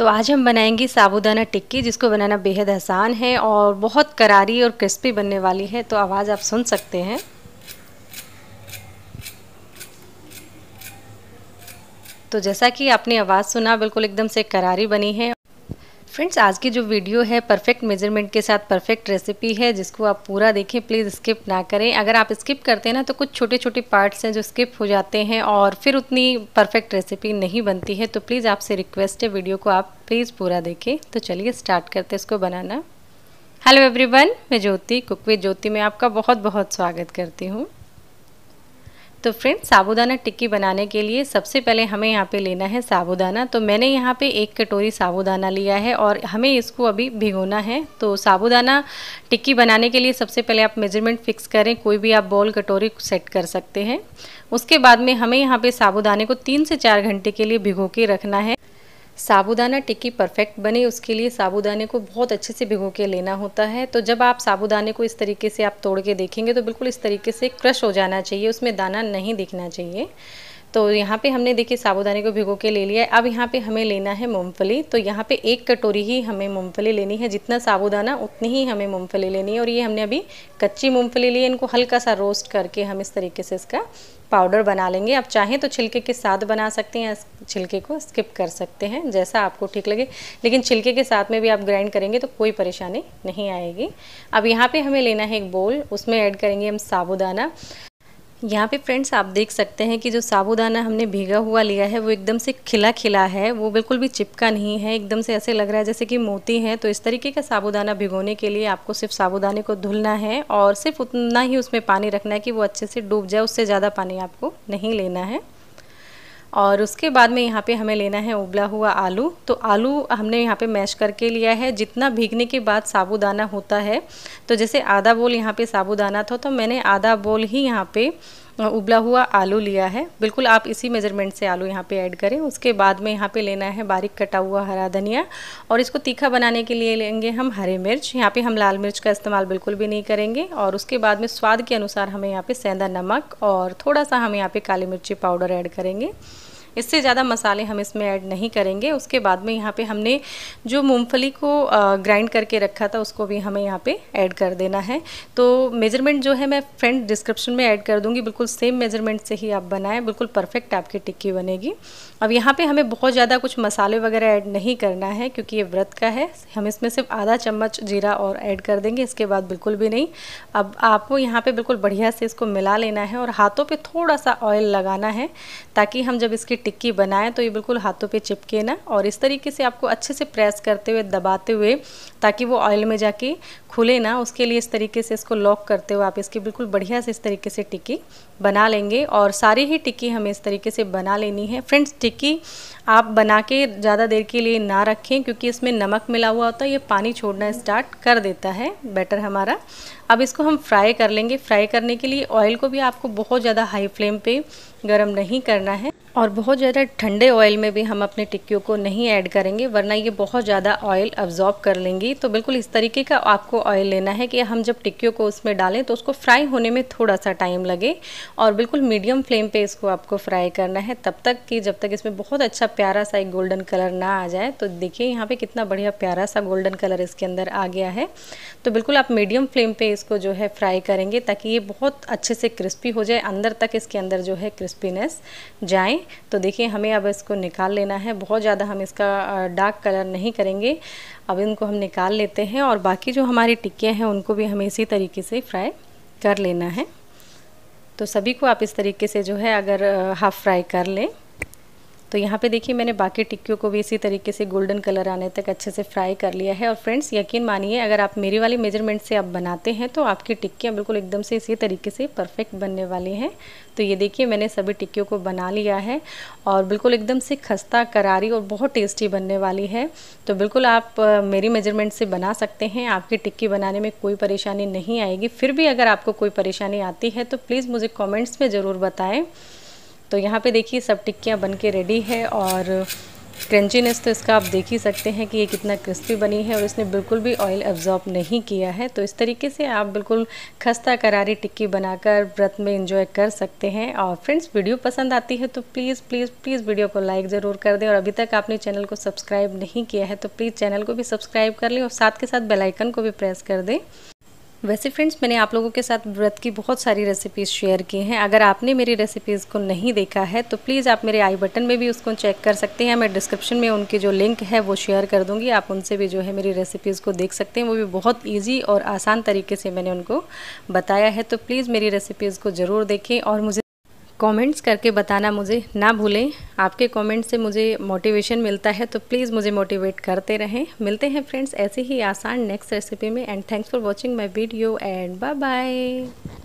तो आज हम बनाएंगे साबुदाना टिक्की जिसको बनाना बेहद आसान है और बहुत करारी और क्रिस्पी बनने वाली है तो आवाज़ आप सुन सकते हैं तो जैसा कि आपने आवाज़ सुना बिल्कुल एकदम से करारी बनी है फ्रेंड्स आज की जो वीडियो है परफेक्ट मेजरमेंट के साथ परफेक्ट रेसिपी है जिसको आप पूरा देखें प्लीज़ स्किप ना करें अगर आप स्किप करते हैं ना तो कुछ छोटे छोटे पार्ट्स हैं जो स्किप हो जाते हैं और फिर उतनी परफेक्ट रेसिपी नहीं बनती है तो प्लीज़ आपसे रिक्वेस्ट है वीडियो को आप प्लीज़ पूरा देखें तो चलिए स्टार्ट करते इसको बनाना हेलो एवरीवन मैं ज्योति कुक विद ज्योति में आपका बहुत बहुत स्वागत करती हूँ तो फ्रेंड्स साबुदाना टिक्की बनाने के लिए सबसे पहले हमें यहाँ पे लेना है साबुदाना तो मैंने यहाँ पे एक कटोरी साबुदाना लिया है और हमें इसको अभी भिगोना है तो साबुदाना टिक्की बनाने के लिए सबसे पहले आप मेजरमेंट फिक्स करें कोई भी आप बॉल कटोरी सेट कर सकते हैं उसके बाद में हमें यहाँ पे साबुदाने को तीन से चार घंटे के लिए भिगो के रखना है साबूदाना टिक्की परफेक्ट बने उसके लिए साबूदाने को बहुत अच्छे से भिगो के लेना होता है तो जब आप साबूदाने को इस तरीके से आप तोड़ के देखेंगे तो बिल्कुल इस तरीके से क्रश हो जाना चाहिए उसमें दाना नहीं दिखना चाहिए तो यहाँ पे हमने देखिए साबुदाने को भिगो के ले लिया है अब यहाँ पे हमें लेना है मूंगफली तो यहाँ पे एक कटोरी ही हमें मूंगफली लेनी है जितना साबुदाना उतनी ही हमें मूंगफली लेनी है और ये हमने अभी कच्ची मूंगफली ली है इनको हल्का सा रोस्ट करके हम इस तरीके से इसका पाउडर बना लेंगे आप चाहें तो छिलके के साथ बना सकते हैं छिलके को स्किप कर सकते हैं जैसा आपको ठीक लगे लेकिन छिलके के साथ में भी आप ग्राइंड करेंगे तो कोई परेशानी नहीं आएगी अब यहाँ पे हमें लेना है एक बोल उसमें ऐड करेंगे हम साबुदाना यहाँ पे फ्रेंड्स आप देख सकते हैं कि जो साबुदाना हमने भीगा हुआ लिया है वो एकदम से खिला खिला है वो बिल्कुल भी चिपका नहीं है एकदम से ऐसे लग रहा है जैसे कि मोती है तो इस तरीके का साबुदाना भिगोने के लिए आपको सिर्फ साबुदाने को धुलना है और सिर्फ उतना ही उसमें पानी रखना है कि वो अच्छे से डूब जाए उससे ज़्यादा पानी आपको नहीं लेना है और उसके बाद में यहाँ पे हमें लेना है उबला हुआ आलू तो आलू हमने यहाँ पे मैश करके लिया है जितना भीगने के बाद साबुदाना होता है तो जैसे आधा बोल यहाँ पे साबुदाना था तो मैंने आधा बोल ही यहाँ पे उबला हुआ आलू लिया है बिल्कुल आप इसी मेजरमेंट से आलू यहाँ पे ऐड करें उसके बाद में यहाँ पे लेना है बारीक कटा हुआ हरा धनिया और इसको तीखा बनाने के लिए लेंगे हम हरे मिर्च यहाँ पे हम लाल मिर्च का इस्तेमाल बिल्कुल भी नहीं करेंगे और उसके बाद में स्वाद के अनुसार हमें यहाँ पे सेंधा नमक और थोड़ा सा हम यहाँ पर काली मिर्ची पाउडर ऐड करेंगे इससे ज़्यादा मसाले हम इसमें ऐड नहीं करेंगे उसके बाद में यहाँ पे हमने जो मूंगफली को ग्राइंड करके रखा था उसको भी हमें यहाँ पे ऐड कर देना है तो मेजरमेंट जो है मैं फ्रेंड डिस्क्रिप्शन में ऐड कर दूँगी बिल्कुल सेम मेजरमेंट से ही आप बनाएं बिल्कुल परफेक्ट आपकी टिक्की बनेगी अब यहाँ पर हमें बहुत ज़्यादा कुछ मसाले वगैरह ऐड नहीं करना है क्योंकि ये व्रत का है हम इसमें सिर्फ आधा चम्मच जीरा और ऐड कर देंगे इसके बाद बिल्कुल भी नहीं अब आपको यहाँ पर बिल्कुल बढ़िया से इसको मिला लेना है और हाथों पर थोड़ा सा ऑयल लगाना है ताकि हम जब इसकी टिक्की बनाएं तो ये बिल्कुल हाथों पे चिपके ना और इस तरीके से आपको अच्छे से प्रेस करते हुए दबाते हुए ताकि वो ऑयल में जाके खुले ना उसके लिए इस तरीके से इसको लॉक करते हुए आप इसकी बिल्कुल बढ़िया से इस तरीके से टिक्की बना लेंगे और सारी ही टिक्की हमें इस तरीके से बना लेनी है फ्रेंड्स टिक्की आप बना के ज़्यादा देर के लिए ना रखें क्योंकि इसमें नमक मिला हुआ होता है ये पानी छोड़ना स्टार्ट कर देता है बैटर हमारा अब इसको हम फ्राई कर लेंगे फ्राई करने के लिए ऑयल को भी आपको बहुत ज़्यादा हाई फ्लेम पे गरम नहीं करना है और बहुत ज़्यादा ठंडे ऑयल में भी हम अपने टिक्कियों को नहीं ऐड करेंगे वरना ये बहुत ज़्यादा ऑयल अब्जॉर्ब कर लेंगी तो बिल्कुल इस तरीके का आपको ऑयल लेना है कि हम जब टिक्कियों को उसमें डालें तो उसको फ्राई होने में थोड़ा सा टाइम लगे और बिल्कुल मीडियम फ्लेम पे इसको आपको फ्राई करना है तब तक कि जब तक इसमें बहुत अच्छा प्यारा सा एक गोल्डन कलर ना आ जाए तो देखिए यहाँ पर कितना बढ़िया प्यारा सा गोल्डन कलर इसके अंदर आ गया है तो बिल्कुल आप मीडियम फ्लेम पर इसको जो है फ्राई करेंगे ताकि ये बहुत अच्छे से क्रिस्पी हो जाए अंदर तक इसके अंदर जो है क्रिस्पीनेस जाएँ तो देखिए हमें अब इसको निकाल लेना है बहुत ज़्यादा हम इसका डार्क कलर नहीं करेंगे अब इनको हम निकाल लेते हैं और बाकी जो हमारी टिक्कियाँ हैं उनको भी हमें इसी तरीके से फ्राई कर लेना है तो सभी को आप इस तरीके से जो है अगर हाफ़ फ्राई कर लें तो यहाँ पे देखिए मैंने बाकी टिक्कियों को भी इसी तरीके से गोल्डन कलर आने तक अच्छे से फ्राई कर लिया है और फ्रेंड्स यकीन मानिए अगर आप मेरी वाली मेजरमेंट से आप बनाते हैं तो आपकी टिक्कियाँ बिल्कुल एकदम से इसी तरीके से परफेक्ट बनने वाली हैं तो ये देखिए मैंने सभी टिक्कियों को बना लिया है और बिल्कुल एकदम से खस्ता करारी और बहुत टेस्टी बनने वाली है तो बिल्कुल आप मेरी मेजरमेंट से बना सकते हैं आपकी टिक्की बनाने में कोई परेशानी नहीं आएगी फिर भी अगर आपको कोई परेशानी आती है तो प्लीज़ मुझे कॉमेंट्स में ज़रूर बताएँ तो यहाँ पे देखिए सब टिक्कियाँ बन के रेडी है और क्रंचीनेस तो इसका आप देख ही सकते हैं कि ये कितना क्रिस्पी बनी है और इसने बिल्कुल भी ऑयल एब्जॉर्ब नहीं किया है तो इस तरीके से आप बिल्कुल खस्ता करारी टिक्की बनाकर व्रत में इंजॉय कर सकते हैं और फ्रेंड्स वीडियो पसंद आती है तो प्लीज़ प्लीज़ प्लीज़ वीडियो को लाइक ज़रूर कर दें और अभी तक आपने चैनल को सब्सक्राइब नहीं किया है तो प्लीज़ चैनल को भी सब्सक्राइब कर लें और साथ के साथ बेलाइकन को भी प्रेस कर दें वैसे फ्रेंड्स मैंने आप लोगों के साथ व्रत की बहुत सारी रेसिपीज़ शेयर की हैं अगर आपने मेरी रेसिपीज़ को नहीं देखा है तो प्लीज़ आप मेरे आई बटन में भी उसको चेक कर सकते हैं मैं डिस्क्रिप्शन में उनकी जो लिंक है वो शेयर कर दूंगी आप उनसे भी जो है मेरी रेसिपीज़ को देख सकते हैं वो भी बहुत ईजी और आसान तरीके से मैंने उनको बताया है तो प्लीज़ मेरी रेसिपीज़ को ज़रूर देखें और मुझे कमेंट्स करके बताना मुझे ना भूलें आपके कमेंट्स से मुझे मोटिवेशन मिलता है तो प्लीज़ मुझे मोटिवेट करते रहें मिलते हैं फ्रेंड्स ऐसे ही आसान नेक्स्ट रेसिपी में and thanks for watching my video and bye bye